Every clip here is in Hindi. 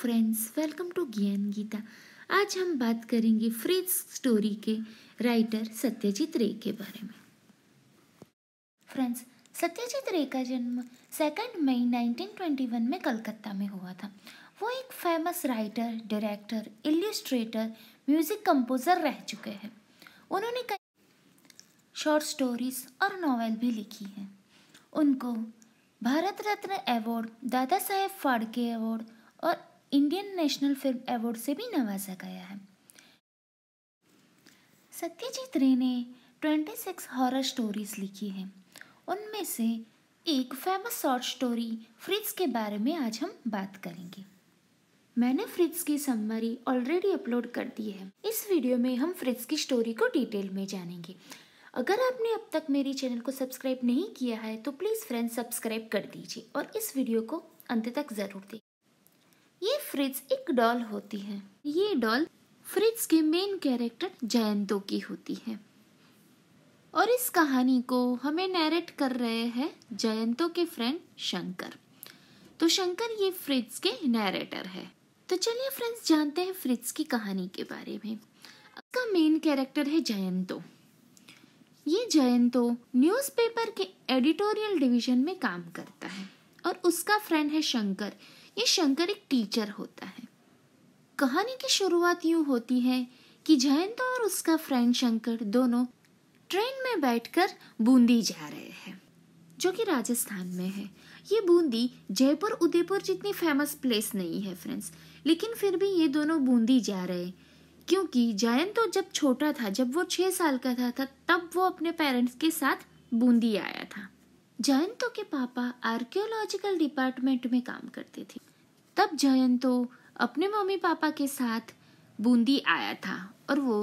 फ्रेंड्स वेलकम टू ज्ञान गीता आज हम बात करेंगे फ्रिज स्टोरी के राइटर सत्यजीत रे के बारे में फ्रेंड्स सत्यजीत रे का जन्म सेकेंड मई 1921 में कलकत्ता में हुआ था वो एक famous writer director illustrator music composer रह चुके हैं उन्होंने कई शॉर्ट स्टोरीज और नॉवेल भी लिखी हैं उनको भारत रत्न अवार्ड दादा साहेब फाड़के अवार्ड और इंडियन नेशनल फिल्म अवार्ड से भी नवाजा गया है सत्यजीत रे ने 26 हॉरर स्टोरीज लिखी हैं उनमें से एक फेमस शॉर्ट स्टोरी फ्रिज के बारे में आज हम बात करेंगे मैंने फ्रिज की सम्मरी ऑलरेडी अपलोड कर दी है इस वीडियो में हम फ्रिज की स्टोरी को डिटेल में जानेंगे अगर आपने अब तक मेरी चैनल को सब्सक्राइब नहीं किया है तो प्लीज़ फ्रेंड्स सब्सक्राइब कर दीजिए और इस वीडियो को अंत तक ज़रूर दे फ्रिज एक डॉल होती है ये डॉल फ्रिज के मेन कैरेक्टर जयंतो की होती है और इस कहानी को हमें नैरेट कर रहे हैं जयंतो के फ्रेंड शंकर तो शंकर ये फ्रिज के नैरेटर है तो चलिए फ्रेंड्स जानते हैं फ्रिज की कहानी के बारे में का मेन कैरेक्टर है जयंतो ये जयंतो न्यूज़पेपर के एडिटोरियल डिवीजन में काम करता है और उसका फ्रेंड है शंकर ये शंकर एक टीचर होता है कहानी की शुरुआत यूं होती है कि जयंत और उसका फ्रेंड शंकर दोनों ट्रेन में बैठकर बूंदी जा रहे हैं जो कि राजस्थान में है ये बूंदी जयपुर उदयपुर जितनी फेमस प्लेस नहीं है फ्रेंड्स लेकिन फिर भी ये दोनों बूंदी जा रहे क्योंकि जयंत तो जब छोटा था जब वो छः साल का था, था तब वो अपने पेरेंट्स के साथ बूंदी आया था जयंतो के पापा आर्कियोलॉजिकल डिपार्टमेंट में काम करते थे तब जयंतो तो अपने मम्मी पापा के साथ बूंदी आया था और वो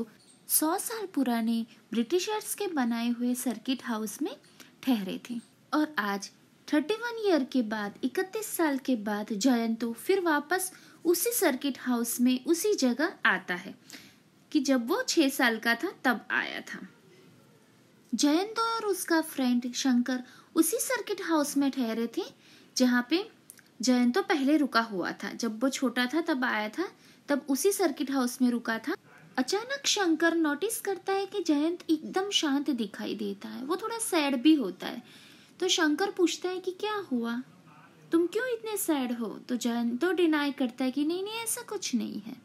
सौ साल पुराने ब्रिटिशर्स के बनाए हुए सर्किट हाउस में ठहरे थे और आज वन ईयर के बाद इकतीस साल के बाद जयंतो तो फिर वापस उसी सर्किट हाउस में उसी जगह आता है कि जब वो छः साल का था तब आया था जयंतो और उसका फ्रेंड शंकर उसी सर्किट हाउस में ठहरे थे जहाँ पे जयंत तो पहले रुका हुआ था जब वो छोटा था तब आया था तब उसी सर्किट हाउस में रुका था अचानक शंकर नोटिस करता है कि जयंत एकदम शांत दिखाई देता है वो थोड़ा सैड भी होता है तो शंकर पूछता है कि क्या हुआ तुम क्यों इतने सैड हो तो जयंत तो डिनाई करता है कि नहीं नहीं ऐसा कुछ नहीं है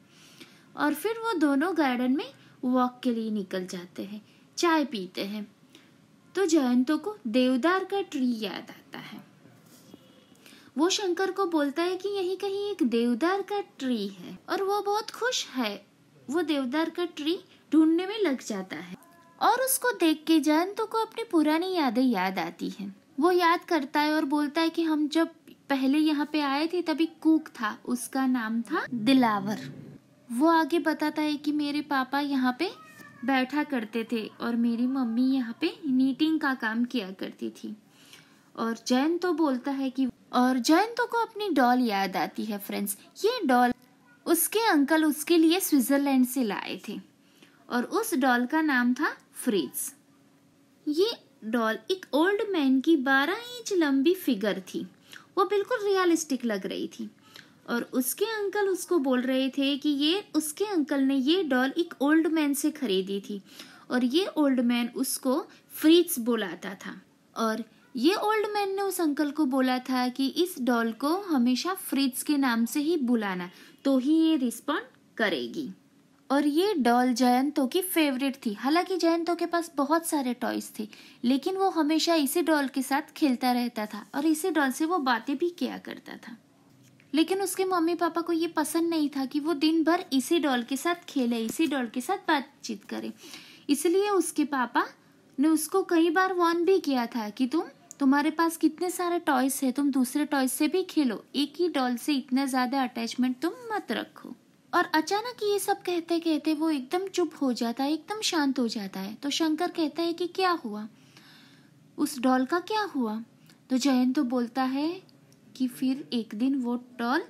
और फिर वो दोनों गार्डन में वॉक के लिए निकल जाते हैं चाय पीते हैं तो जयंतों को देवदार का ट्री याद आता है वो शंकर को बोलता है कि यही कहीं एक देवदार का ट्री है और वो बहुत खुश है वो देवदार का ट्री ढूंढने में लग जाता है और उसको देख के जयंतु तो को अपनी पुरानी यादें याद आती हैं वो याद करता है और बोलता है कि हम जब पहले यहाँ पे आए थे तभी कुक था उसका नाम था दिलावर वो आगे बताता है कि मेरे पापा यहाँ पे बैठा करते थे और मेरी मम्मी यहाँ पे नीटिंग का काम किया करती थी और जैन तो बोलता है कि और जयंतो को अपनी डॉल याद आती है फ्रेंड्स ये डॉल उसके अंकल उसके लिए स्विट्जरलैंड से लाए थे और उस डॉल का नाम था फ्रिज ये डॉल एक ओल्ड मैन की बारह इंच लंबी फिगर थी वो बिल्कुल रियलिस्टिक लग रही थी और उसके अंकल उसको बोल रहे थे कि ये उसके अंकल ने ये डॉल एक ओल्ड मैन से खरीदी थी और ये ओल्ड मैन उसको फ्रिज बुलाता था और ये ओल्ड मैन ने उस अंकल को बोला था कि इस डॉल को हमेशा फ्रिज के नाम से ही बुलाना तो ही ये रिस्पॉन्ड करेगी और ये डॉल जयंतो की फेवरेट थी हालांकि जयंतो के पास बहुत सारे टॉयज थे लेकिन वो हमेशा इसी डॉल के साथ खेलता रहता था और इसी डॉल से वो बातें भी किया करता था लेकिन उसके मम्मी पापा को ये पसंद नहीं था कि वो दिन भर इसी डॉल के साथ खेले इसी डॉल के साथ बातचीत करे इसलिए उसके पापा ने उसको कई बार वॉर्न भी किया था कि तुम तुम्हारे पास कितने सारे टॉयस है तुम दूसरे टॉयस से भी खेलो एक ही डॉल से इतना ज्यादा अटैचमेंट तुम मत रखो और अचानक ये सब कहते कहते वो एकदम चुप हो जाता है एकदम शांत हो जाता है तो शंकर कहता है कि क्या हुआ उस डॉल का क्या हुआ तो जयंत तो बोलता है कि फिर एक दिन वो डॉल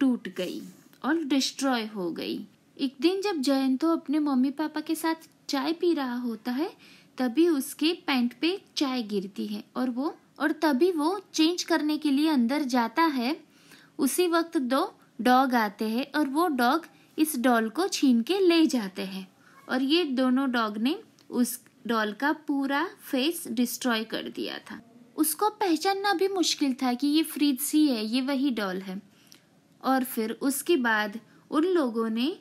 टूट गई और डिस्ट्रॉय हो गई एक दिन जब जयंतो तो अपने मम्मी पापा के साथ चाय पी रहा होता है तभी उसके पैंट पे चाय गिरती है और वो और तभी वो चेंज करने के लिए अंदर जाता है उसी वक्त दो डॉग आते हैं और वो डॉग इस डॉल को छीन के ले जाते हैं और ये दोनों डॉग ने उस डॉल का पूरा फेस डिस्ट्रॉय कर दिया था उसको पहचानना भी मुश्किल था कि ये फ्रिज सी है ये वही डॉल है और फिर उसके बाद उन लोगों ने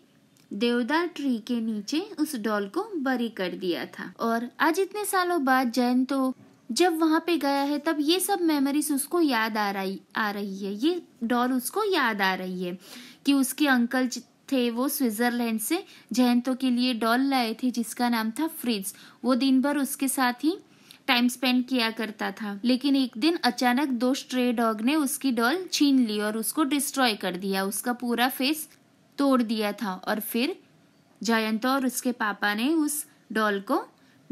देवदार ट्री के नीचे उस डॉल को बरी कर दिया था और आज इतने सालों बाद जैन तो जब वहाँ पे गया है तब ये सब मेमोरीज उसको याद आ रही आ रही है ये डॉल उसको याद आ रही है कि उसके अंकल थे वो स्विट्ज़रलैंड से जयंतों के लिए डॉल लाए थे जिसका नाम था फ्रिज वो दिन भर उसके साथ ही टाइम स्पेंड किया करता था लेकिन एक दिन अचानक दो स्ट्रे डॉग ने उसकी डॉल छीन ली और उसको डिस्ट्रॉय कर दिया उसका पूरा फेस तोड़ दिया था और फिर जयंत और उसके पापा ने उस डॉल को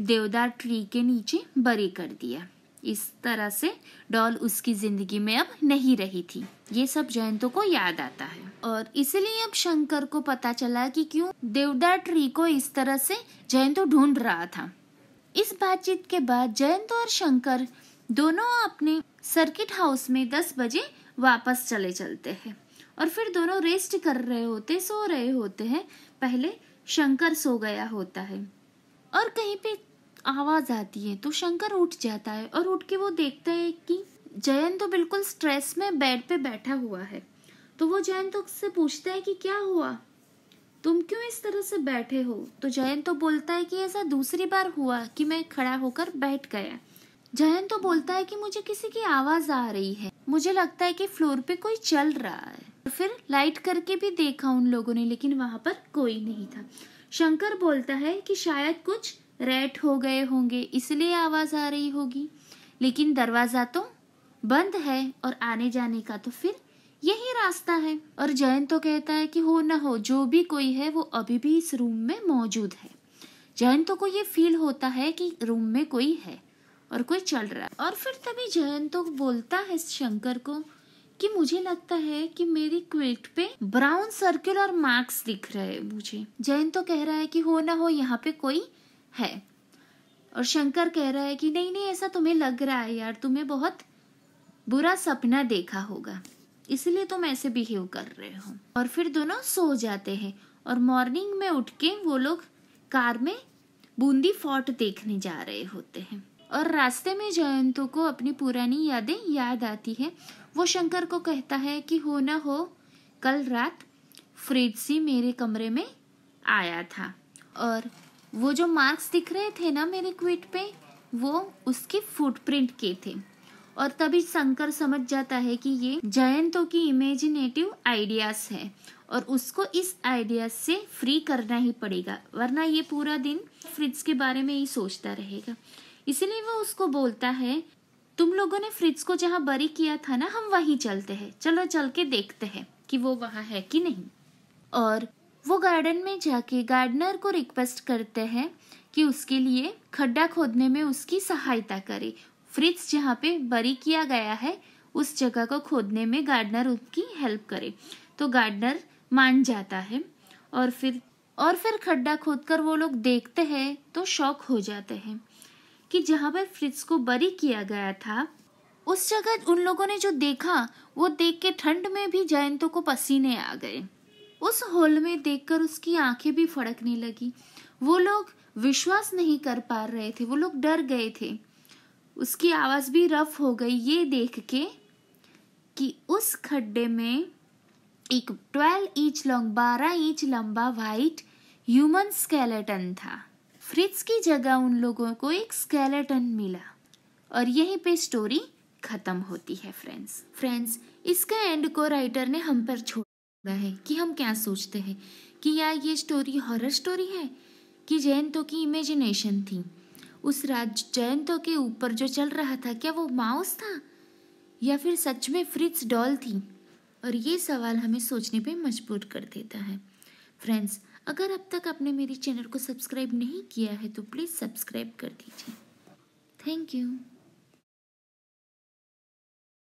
देवदार ट्री के नीचे बरी कर दिया इस तरह से डॉल उसकी जिंदगी में अब नहीं रही थी ये सब जयंतों को याद आता है और इसलिए अब शंकर को पता चला कि क्यों देवदार ट्री को इस तरह से जयंतो ढूंढ रहा था इस बातचीत के बाद जयंत और शंकर दोनों अपने सर्किट हाउस में दस बजे वापस चले चलते हैं और फिर दोनों रेस्ट कर रहे होते सो रहे होते हैं पहले शंकर सो गया होता है और कहीं पे आवाज आती है तो शंकर उठ जाता है और उठ के वो देखता है कि जयंत तो बिल्कुल स्ट्रेस में बेड पे बैठा हुआ है तो वो जयंत तो से पूछता है कि क्या हुआ तुम क्यों इस तरह से बैठे हो तो जयंत तो बोलता है कि ऐसा दूसरी बार हुआ कि मैं खड़ा होकर बैठ गया जयंत तो बोलता है कि मुझे किसी की आवाज आ रही है मुझे लगता है कि फ्लोर पे कोई चल रहा है फिर लाइट करके भी देखा उन लोगों ने लेकिन वहां पर कोई नहीं था शंकर बोलता है कि शायद कुछ रेट हो गए होंगे इसलिए आवाज़ आ रही होगी लेकिन दरवाज़ा तो बंद है और आने जाने का तो फिर यही रास्ता है और जयंत तो कहता है कि हो ना हो जो भी कोई है वो अभी भी इस रूम में मौजूद है जयंत तो को ये फील होता है कि रूम में कोई है और कोई चल रहा है और फिर तभी जयंत तो बोलता है शंकर को कि मुझे लगता है कि मेरी क्विल्ट पे ब्राउन सर्किल और मार्क्स दिख रहे हैं मुझे जैन तो कह रहा है कि हो ना हो यहाँ पे कोई है और शंकर कह रहा है कि नहीं नहीं ऐसा तुम्हें लग रहा है यार तुम्हें बहुत बुरा सपना देखा होगा इसलिए तुम ऐसे बिहेव कर रहे हो और फिर दोनों सो जाते हैं और मॉर्निंग में उठ के वो लोग कार में बूंदी फोर्ट देखने जा रहे होते हैं और रास्ते में जयंतों को अपनी पुरानी यादें याद आती है वो शंकर को कहता है कि हो ना हो कल रात फ्रिट्सी मेरे कमरे में आया था और वो जो मार्क्स दिख रहे थे ना मेरे क्विट पे वो उसके फुटप्रिंट के थे और तभी शंकर समझ जाता है कि ये जयंतों की इमेजिनेटिव आइडियाज है और उसको इस आइडिया से फ्री करना ही पड़ेगा वरना ये पूरा दिन फ्रिज के बारे में ही सोचता रहेगा इसलिए वो उसको बोलता है तुम लोगों ने फ्रिज को जहाँ बरी किया था ना हम वहीं चलते हैं चलो चल के देखते हैं कि वो वहाँ है कि नहीं और वो गार्डन में जाके गार्डनर को रिक्वेस्ट करते हैं कि उसके लिए खड्डा खोदने में उसकी सहायता करे फ्रिज जहाँ पे बरी किया गया है उस जगह को खोदने में गार्डनर उसकी हेल्प करे तो गार्डनर मान जाता है और फिर और फिर खड्डा खोदकर वो लोग देखते हैं तो शौक हो जाते हैं कि जहाँ पर फ्रिज को बरी किया गया था उस जगह उन लोगों ने जो देखा वो देख के ठंड में भी जयंतों को पसीने आ गए उस हॉल में देखकर उसकी आंखें भी फड़कने लगी वो लोग विश्वास नहीं कर पा रहे थे वो लोग डर गए थे उसकी आवाज़ भी रफ हो गई ये देख के कि उस खड्डे में एक ट्वेल्व इंच लॉन्ग बारह इंच लंबा वाइट ह्यूमन स्केलेटन था फ्रिज की जगह उन लोगों को एक स्केलेटन मिला और यहीं पे स्टोरी खत्म होती है फ्रेंड्स फ्रेंड्स इसका एंड को राइटर ने हम पर छोड़ा है कि हम क्या सोचते हैं कि यार ये स्टोरी हॉरर स्टोरी है कि जयंतों की इमेजिनेशन थी उस राज जयंतों के ऊपर जो चल रहा था क्या वो माउस था या फिर सच में फ्रिज डॉल थी और ये सवाल हमें सोचने पे मजबूर कर देता है फ्रेंड्स अगर अब तक आपने मेरे चैनल को सब्सक्राइब नहीं किया है तो प्लीज़ सब्सक्राइब कर दीजिए थैंक यू